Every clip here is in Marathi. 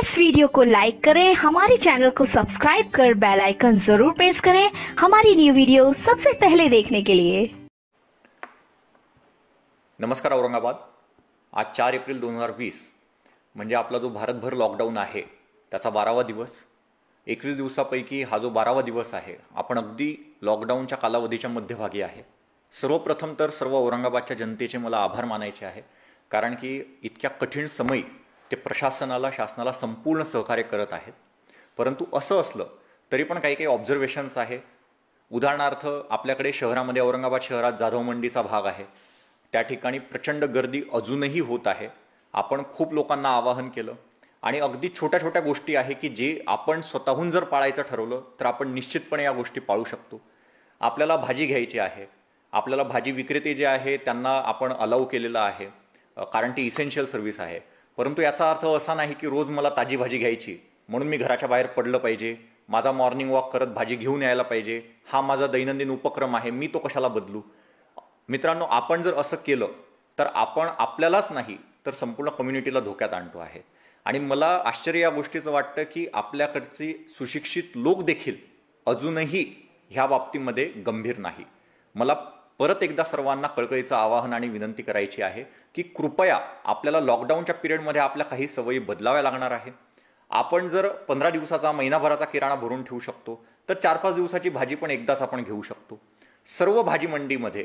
इस वीडियो को लाइक करें हमारे चैनल को सब्सक्राइब कर बेल आइकन जरूर प्रेस करें हमारी न्यू वीडियो सबसे पहले देखने के लिए नमस्कार औरंगाबाद आज चार एप्रिल दोन हजार वीस म्हणजे आपला जो भारतभर लॉकडाऊन आहे त्याचा बारावा दिवस एकवीस दिवसापैकी हा जो बारावा दिवस आहे आपण अगदी लॉकडाऊनच्या कालावधीच्या मध्यभागी आहे सर्वप्रथम तर सर्व औरंगाबादच्या जनतेचे मला आभार मानायचे आहे कारण की इतक्या कठीण समयी ते प्रशासनाला शासनाला संपूर्ण सहकार्य करत आहेत परंतु असं असलं तरी पण काही काही ऑब्झर्वेशन्स आहे उदाहरणार्थ आपल्याकडे शहरामध्ये औरंगाबाद शहरात जाधव मंडीचा भाग आहे त्या ठिकाणी प्रचंड गर्दी अजूनही होत आहे आपण खूप लोकांना आवाहन केलं आणि अगदी छोट्या छोट्या गोष्टी आहे की जे आपण स्वतःहून जर पाळायचं ठरवलं तर आपण निश्चितपणे या गोष्टी पाळू शकतो आपल्याला भाजी घ्यायची आहे आपल्याला भाजी विक्रेते जे आहे त्यांना आपण अलाव केलेलं आहे कारण ती इसेन्शियल सर्व्हिस आहे परंतु याचा अर्थ असा नाही की रोज मला ताजी भाजी घ्यायची म्हणून मी घराच्या बाहेर पडलं पाहिजे माझा मॉर्निंग वॉक करत भाजी घेऊन यायला पाहिजे हा माझा दैनंदिन उपक्रम आहे मी तो कशाला बदलू मित्रांनो आपण जर असं केलं तर आपण आपल्यालाच नाही तर संपूर्ण कम्युनिटीला धोक्यात आणतो आहे आणि मला आश्चर्य या गोष्टीचं वाटतं की आपल्याकडची सुशिक्षित लोक देखील अजूनही ह्या बाबतीमध्ये गंभीर नाही मला परत एकदा सर्वांना कळकळीचं आवाहन आणि विनंती करायची आहे की कृपया आपल्याला लॉकडाऊनच्या पिरियडमध्ये आपल्या काही सवयी बदलाव्या लागणार आहे आपण जर पंधरा दिवसाचा महिनाभराचा किराणा भरून ठेवू शकतो तर चार पाच दिवसाची भाजी पण एकदाच आपण घेऊ शकतो सर्व भाजी मंडीमध्ये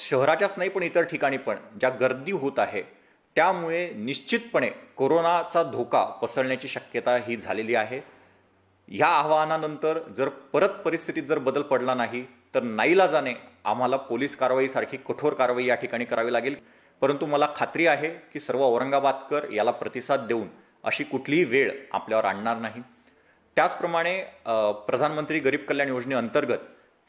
शहराच्याच नाही पण इतर ठिकाणी पण ज्या गर्दी होत आहे त्यामुळे निश्चितपणे कोरोनाचा धोका पसरण्याची शक्यता ही झालेली आहे ह्या आवाहनानंतर जर परत परिस्थितीत जर बदल पडला नाही तर नाईला जाणे आम्हाला पोलीस कारवाईसारखी कठोर कारवाई या ठिकाणी करावी लागेल परंतु मला खात्री आहे की सर्व औरंगाबादकर याला प्रतिसाद देऊन अशी कुठलीही वेळ आपल्यावर आणणार नाही त्याचप्रमाणे प्रधानमंत्री गरीब कल्याण योजनेअंतर्गत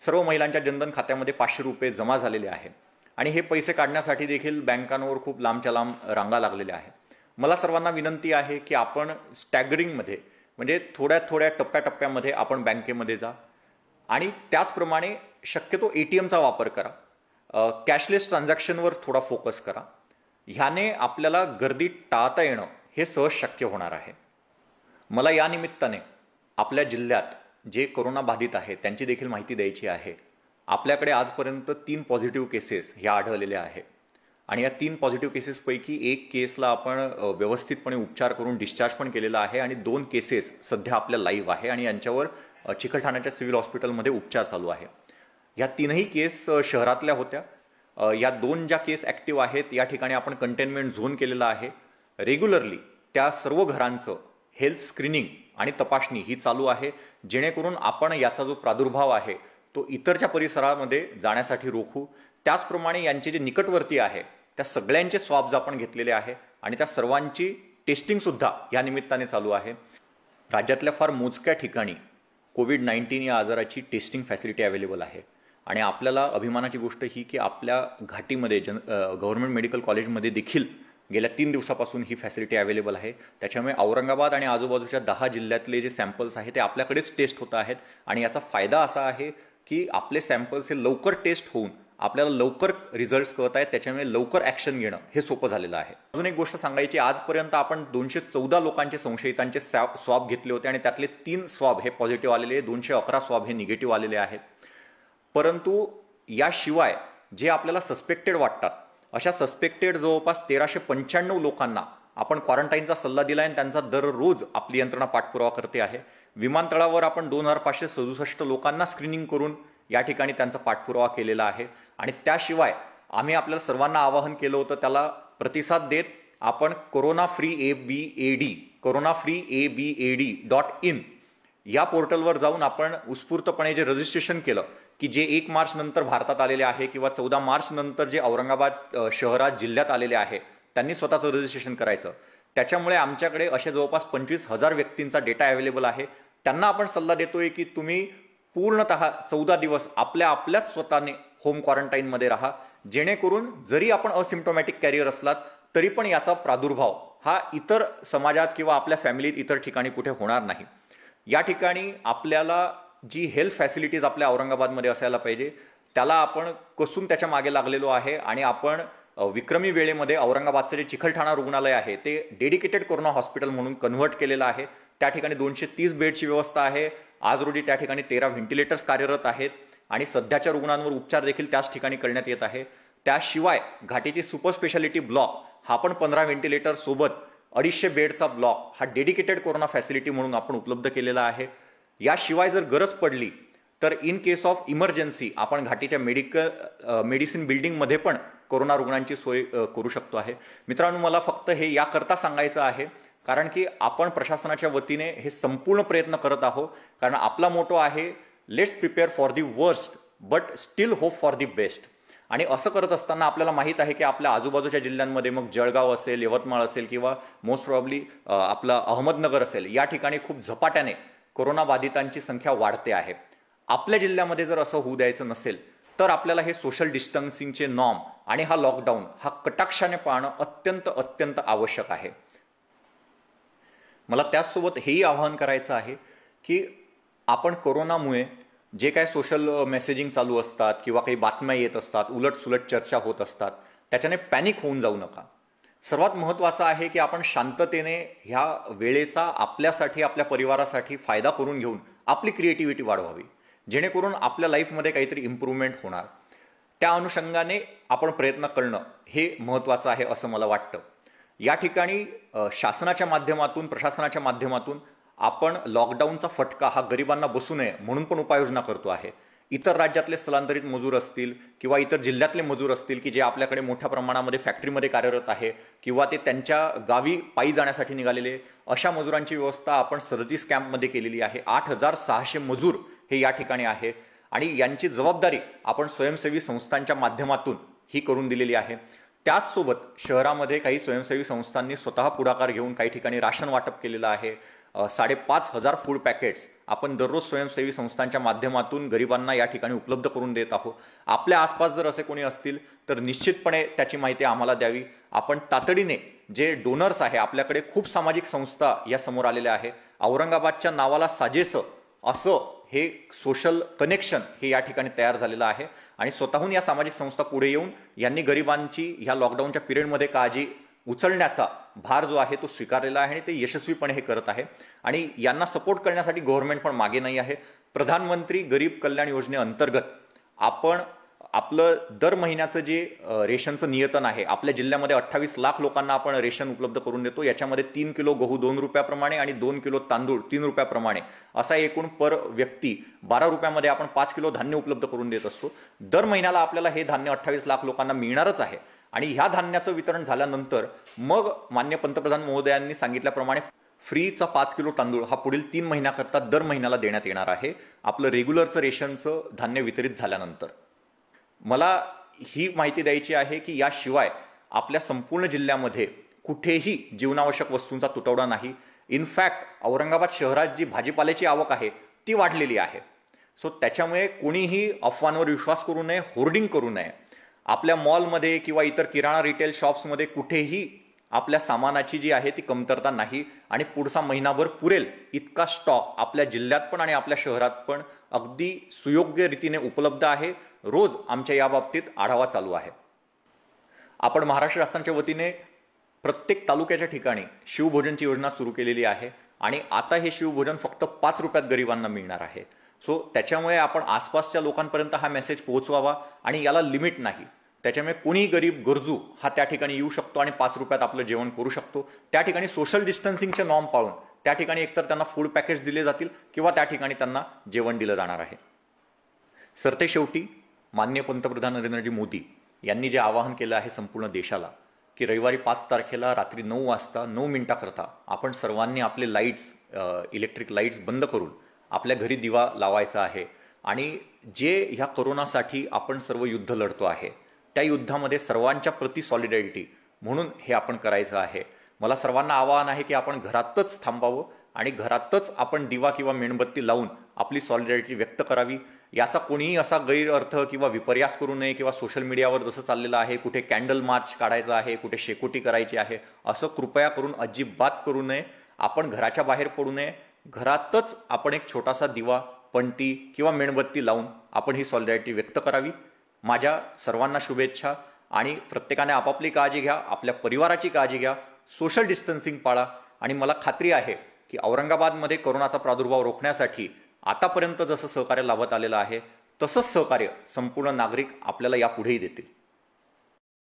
सर्व महिलांच्या जनधन खात्यामध्ये पाचशे रुपये जमा झालेले आहे आणि हे पैसे काढण्यासाठी देखील बँकांवर खूप लांबच्या लांब रांगा लागलेल्या आहेत मला सर्वांना विनंती आहे की आपण स्टॅगरिंगमध्ये म्हणजे थोड्या थोड्या टप्प्याटप्प्यामध्ये आपण बँकेमध्ये जा आणि त्याचप्रमाणे शक्यतो ए टी एमचा वापर करा कॅशलेस ट्रान्झॅक्शनवर थोडा फोकस करा ह्याने आपल्याला गर्दी टाळता येणं हे सहज शक्य होणार आहे मला या निमित्ताने आपल्या जिल्ह्यात जे बाधित आहे त्यांची देखील माहिती द्यायची आहे आपल्याकडे आजपर्यंत तीन पॉझिटिव्ह केसेस ह्या आढळलेल्या आहेत आणि या तीन पॉझिटिव्ह केसेसपैकी एक केसला आपण व्यवस्थितपणे उपचार करून डिस्चार्ज पण केलेला आहे आणि दोन केसेस सध्या आपल्या लाईव्ह आहे आणि यांच्यावर चिखलठाण्याच्या सिव्हिल हॉस्पिटलमध्ये उपचार चालू आहे ह्या तीनही केस शहरातल्या होत्या या दोन ज्या केस ॲक्टिव्ह आहेत या ठिकाणी आपण कंटेनमेंट झोन केलेला आहे रेग्युलरली त्या सर्व घरांचं हेल्थ स्क्रीनिंग आणि तपासणी ही चालू आहे जेणेकरून आपण याचा जो प्रादुर्भाव आहे तो इतरच्या परिसरामध्ये जाण्यासाठी रोखू त्याचप्रमाणे यांचे जे निकटवर्ती आहे त्या सगळ्यांचे स्वाब्ज आपण घेतलेले आहे आणि त्या सर्वांची टेस्टिंगसुद्धा या निमित्ताने चालू आहे राज्यातल्या फार मोजक्या ठिकाणी कोविड नाईन्टीन या आजाराची टेस्टिंग फॅसिलिटी अवेलेबल आहे आणि आपल्याला अभिमानाची गोष्ट ही की आपल्या घाटीमध्ये जन गव्हर्नमेंट मेडिकल कॉलेजमध्ये देखील गेल्या तीन दिवसापासून ही फॅसिलिटी अवेलेबल आहे त्याच्यामुळे औरंगाबाद आणि आजूबाजूच्या दहा जिल्ह्यातले जे सॅम्पल्स आहेत ते आपल्याकडेच टेस्ट होत आहेत आणि याचा फायदा असा आहे की आपले सॅम्पल्स हे लवकर टेस्ट होऊन आपल्याला लवकर रिझल्ट्स कळत आहेत त्याच्यामुळे लवकर ॲक्शन घेणं हे सोपं झालेलं आहे अजून एक गोष्ट सांगायची आजपर्यंत आपण दोनशे चौदा लोकांचे संशयितांचे स्वॅब घेतले होते आणि त्यातले तीन स्वॅब हे पॉझिटिव्ह आलेले दोनशे अकरा स्वॅब हे निगेटिव्ह आलेले आहेत परंतु याशिवाय जे आपल्याला सस्पेक्टेड वाटतात अशा सस्पेक्टेड जवळपास तेराशे पंच्याण्णव लोकांना आपण क्वारंटाईनचा सल्ला दिला आणि त्यांचा दररोज आपली यंत्रणा पाठपुरावा करते आहे विमानतळावर आपण दोन हजार पाचशे सदुसष्ट लोकांना स्क्रीनिंग करून या ठिकाणी त्यांचा पाठपुरावा केलेला आहे आणि त्याशिवाय आम्ही आपल्याला सर्वांना आवाहन केलं होतं त्याला प्रतिसाद देत आपण corona free A B A D corona free A B A D dot in या पोर्टलवर जाऊन आपण उत्स्फूर्तपणे जे रजिस्ट्रेशन केलं की जे एक मार्च नंतर भारतात आलेले आहे किंवा चौदा मार्च नंतर जे औरंगाबाद शहरात जिल्ह्यात आलेले आहे त्यांनी स्वतःचं रजिस्ट्रेशन करायचं त्याच्यामुळे आमच्याकडे असे जवळपास पंचवीस हजार व्यक्तींचा डेटा अवेलेबल आहे त्यांना आपण सल्ला देतोय की तुम्ही पूर्णत चौदा दिवस आपल्या आपल्याच स्वतःने होम क्वारंटाईनमध्ये राहा जेणेकरून जरी आपण असिम्टोमॅटिक कॅरियर असलात तरी पण याचा प्रादुर्भाव हा इतर समाजात किंवा आपल्या फॅमिलीत इतर ठिकाणी कुठे होणार नाही या ठिकाणी आपल्याला जी हेल्थ फॅसिलिटीज आपल्या औरंगाबादमध्ये असायला पाहिजे त्याला आपण कसून त्याच्या मागे लागलेलो आहे आणि आपण विक्रमी वेळेमध्ये औरंगाबादचं जे चिखलठाणा रुग्णालय आहे ते डेडिकेटेड कोरोना हॉस्पिटल म्हणून कन्व्हर्ट केलेलं आहे त्या ठिकाणी दोनशे तीस बेडची व्यवस्था आहे आज रोजी त्या ठिकाणी तेरा व्हेंटिलेटर्स कार्यरत आहेत आणि सध्याच्या रुग्णांवर उपचार देखील त्याच ठिकाणी करण्यात येत आहे त्याशिवाय घाटीची सुपर स्पेशालिटी ब्लॉक हा पण पंधरा सोबत अडीचशे बेडचा ब्लॉक हा डेडिकेटेड कोरोना फॅसिलिटी म्हणून आपण उपलब्ध केलेला आहे याशिवाय जर गरज पडली तर इन केस ऑफ इमर्जन्सी आपण घाटीच्या मेडिकल मेडिसिन बिल्डिंगमध्ये पण कोरोना रुग्णांची सोय करू शकतो आहे मित्रांनो मला फक्त हे याकरता सांगायचं आहे कारण की आपण प्रशासनाच्या वतीने हे संपूर्ण प्रयत्न करत आहोत कारण आपला मोटो आहे let's prepare for the worst but still hope for the best आणि असं करत असताना आपल्याला माहीत आहे की आपल्या आजूबाजूच्या जिल्ह्यांमध्ये मग जळगाव असेल यवतमाळ असेल किंवा मोस्ट प्रॉब्ली आपलं अहमदनगर असेल या ठिकाणी खूप झपाट्याने कोरोना बाधितांची संख्या वाढते आहे आपल्या जिल्ह्यामध्ये जर असं होऊ द्यायचं नसेल तर आपल्याला हे सोशल डिस्टन्सिंगचे नॉर्म आणि हा लॉकडाऊन हा कटाक्षाने पाहणं अत्यंत अत्यंत आवश्यक आहे मला त्याचसोबत हेही आवाहन करायचं आहे की आपण कोरोनामुळे जे काय सोशल मेसेजिंग चालू असतात किंवा काही बातम्या येत असतात उलटसुलट चर्चा होत असतात त्याच्याने पॅनिक होऊन जाऊ नका सर्वात महत्त्वाचं आहे की आपण शांततेने ह्या वेळेचा आपल्यासाठी आपल्या परिवारासाठी फायदा करून घेऊन आपली क्रिएटिव्हिटी वाढवावी जेणेकरून आपल्या लाईफमध्ये काहीतरी इम्प्रूव्हमेंट होणार त्या अनुषंगाने आपण प्रयत्न करणं हे महत्त्वाचं आहे असं मला वाटतं या ठिकाणी शासनाच्या माध्यमातून प्रशासनाच्या माध्यमातून आपण लॉकडाऊनचा फटका हा गरिबांना बसू नये म्हणून पण उपाययोजना करतो आहे इतर राज्यातले स्थलांतरित मजूर असतील किंवा इतर जिल्ह्यातले मजूर असतील की जे आपल्याकडे मोठ्या प्रमाणामध्ये फॅक्टरीमध्ये कार्यरत आहे किंवा ते त्यांच्या गावी पायी जाण्यासाठी निघालेले अशा मजुरांची व्यवस्था आपण सदतीस कॅम्पमध्ये केलेली आहे आठ हजार सहाशे मजूर हे या ठिकाणी आहे आणि यांची जबाबदारी आपण स्वयंसेवी संस्थांच्या माध्यमातून ही करून दिलेली आहे त्याचसोबत शहरामध्ये काही स्वयंसेवी संस्थांनी स्वतः पुढाकार घेऊन काही ठिकाणी राशन वाटप केलेलं आहे साडेपाच हजार फूड पॅकेट्स आपण दररोज स्वयंसेवी संस्थांच्या माध्यमातून गरिबांना या ठिकाणी उपलब्ध करून देत आहोत आपल्या आसपास जर असे कोणी असतील तर निश्चितपणे त्याची माहिती आम्हाला द्यावी आपण तातडीने जे डोनर्स आहे आपल्याकडे खूप सामाजिक संस्था या समोर आलेल्या आहे औरंगाबादच्या नावाला साजेसं असं हे सोशल कनेक्शन हे या ठिकाणी तयार झालेलं आहे आणि स्वतःहून या सामाजिक संस्था पुढे येऊन यांनी गरिबांची ह्या लॉकडाऊनच्या पिरियडमध्ये काळजी उचलण्याचा भार जो आहे तो स्वीकारलेला आहे आणि ते यशस्वीपणे हे करत आहे आणि यांना सपोर्ट करण्यासाठी गव्हर्नमेंट पण मागे नाही आहे प्रधानमंत्री गरीब कल्याण योजनेअंतर्गत आपण आपलं दर महिन्याचं जे रेशनचं नियतन आहे आपल्या जिल्ह्यामध्ये अठ्ठावीस लाख लोकांना आपण रेशन उपलब्ध करून देतो याच्यामध्ये तीन किलो गहू दोन रुपयाप्रमाणे आणि दोन किलो तांदूळ तीन रुपयाप्रमाणे असा एकूण पर व्यक्ती बारा रुपयामध्ये आपण पाच किलो धान्य उपलब्ध करून देत असतो दर महिन्याला आपल्याला हे धान्य अठ्ठावीस लाख लोकांना मिळणारच आहे आणि ह्या धान्याचं वितरण झाल्यानंतर मग मान्य पंतप्रधान महोदयांनी सांगितल्याप्रमाणे फ्रीचा पाच किलो तांदूळ हा पुढील तीन महिन्याकरता दर महिन्याला देण्यात येणार आहे आपलं रेग्युलरचं रेशनचं धान्य वितरित झाल्यानंतर मला ही माहिती द्यायची आहे की याशिवाय आपल्या संपूर्ण जिल्ह्यामध्ये कुठेही जीवनावश्यक वस्तूंचा तुटवडा नाही इनफॅक्ट औरंगाबाद शहरात जी भाजीपाल्याची आवक आहे ती वाढलेली आहे सो त्याच्यामुळे कोणीही अफवांवर विश्वास करू नये होर्डिंग करू नये आपल्या मॉलमध्ये किंवा इतर किराणा रिटेल शॉप्समध्ये कुठेही आपल्या सामानाची जी आहे ती कमतरता नाही आणि पुढचा महिनाभर पुरेल इतका स्टॉक आपल्या जिल्ह्यात पण आणि आपल्या शहरात पण अगदी सुयोग्य रीतीने उपलब्ध आहे रोज आमच्या याबाबतीत आढावा चालू आहे आपण महाराष्ट्र शासनाच्या वतीने प्रत्येक तालुक्याच्या ठिकाणी शिवभोजनची योजना सुरू केलेली आहे आणि आता हे शिवभोजन फक्त पाच रुपयात गरिबांना मिळणार आहे सो त्याच्यामुळे आपण आसपासच्या लोकांपर्यंत हा मेसेज पोहोचवावा आणि याला लिमिट नाही त्याच्यामुळे कोणी गरीब गरजू हा त्या ठिकाणी येऊ शकतो आणि पाच रुपयात आपलं जेवण करू शकतो त्या ठिकाणी सोशल डिस्टन्सिंगचे नॉर्म पाळून त्या ठिकाणी एकतर त्यांना फूड पॅकेज दिले जातील किंवा त्या ठिकाणी त्यांना जेवण दिलं जाणार आहे ते शेवटी मान्य पंतप्रधान नरेंद्रजी मोदी यांनी जे आवाहन केलं आहे संपूर्ण देशाला की रविवारी पाच तारखेला रात्री नऊ वाजता नऊ मिनिटाकरता आपण सर्वांनी आपले लाईट्स इलेक्ट्रिक लाईट्स बंद करून आपल्या घरी दिवा लावायचा आहे आणि जे ह्या करोनासाठी आपण सर्व युद्ध लढतो आहे त्या युद्धामध्ये सर्वांच्या प्रति सॉलिडॅरिटी म्हणून हे आपण करायचं आहे मला सर्वांना आवाहन आहे की आपण घरातच थांबावं आणि घरातच आपण दिवा किंवा मेणबत्ती लावून आपली सॉलिडॅरिटी व्यक्त करावी याचा कोणीही असा गैरअर्थ किंवा विपर्यास करू नये किंवा सोशल मीडियावर जसं चाललेलं आहे कुठे कॅन्डल मार्च काढायचा आहे कुठे शेकोटी करायची आहे असं कृपया करून अजिबात करू नये आपण घराच्या बाहेर पडू नये घरातच आपण एक छोटासा दिवा पणती किंवा मेणबत्ती लावून आपण ही सॉलिडॅरिटी व्यक्त करावी माझ्या सर्वांना शुभेच्छा आणि प्रत्येकाने आपापली काळजी घ्या आपल्या परिवाराची काळजी घ्या सोशल डिस्टन्सिंग पाळा आणि मला खात्री आहे की औरंगाबादमध्ये कोरोनाचा प्रादुर्भाव रोखण्यासाठी आतापर्यंत जसं सहकार्य लाभत आलेलं आहे तसंच सहकार्य संपूर्ण नागरिक आपल्याला यापुढेही देतील